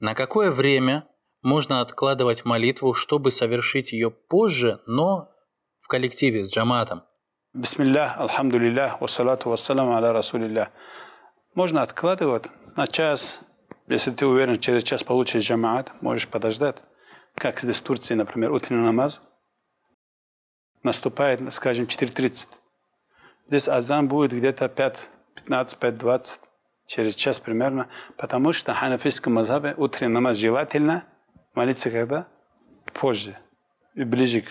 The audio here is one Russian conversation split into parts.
На какое время можно откладывать молитву, чтобы совершить ее позже, но в коллективе с джаматом? Бисмиллях, алхамдулиллях, вассалату вассаламу аля расулиллях. Можно откладывать на час, если ты уверен, через час получишь джамаат, можешь подождать. Как здесь в Турции, например, утренний намаз наступает, скажем, 4.30. Здесь азан будет где-то 5, 15, 5, 20 через час примерно, потому что в ханафийском мазхабе утренний намаз желательно молиться когда? Позже, ближе к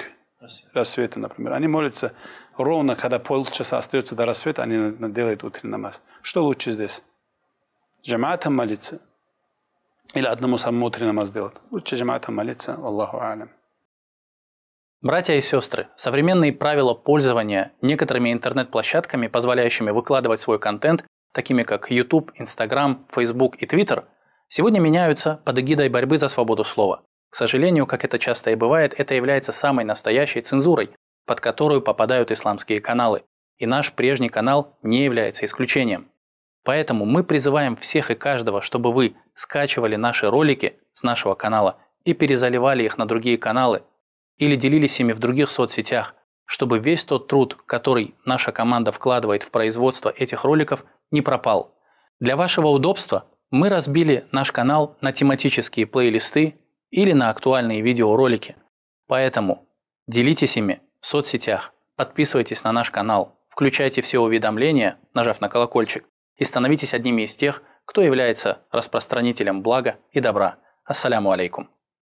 рассвету, например. Они молятся ровно, когда полчаса остается до рассвета, они делают утренний намаз. Что лучше здесь? Джамаатом молиться? Или одному самому утренний намаз делать? Лучше джамаатом молиться, Аллаху алям. Братья и сестры, современные правила пользования некоторыми интернет-площадками, позволяющими выкладывать свой контент, такими как YouTube, Instagram, Facebook и Twitter, сегодня меняются под эгидой борьбы за свободу слова. К сожалению, как это часто и бывает, это является самой настоящей цензурой, под которую попадают исламские каналы. И наш прежний канал не является исключением. Поэтому мы призываем всех и каждого, чтобы вы скачивали наши ролики с нашего канала и перезаливали их на другие каналы или делились ими в других соцсетях, чтобы весь тот труд, который наша команда вкладывает в производство этих роликов, не пропал. Для вашего удобства мы разбили наш канал на тематические плейлисты или на актуальные видеоролики. Поэтому делитесь ими в соцсетях, подписывайтесь на наш канал, включайте все уведомления, нажав на колокольчик, и становитесь одними из тех, кто является распространителем блага и добра. Ассаляму алейкум.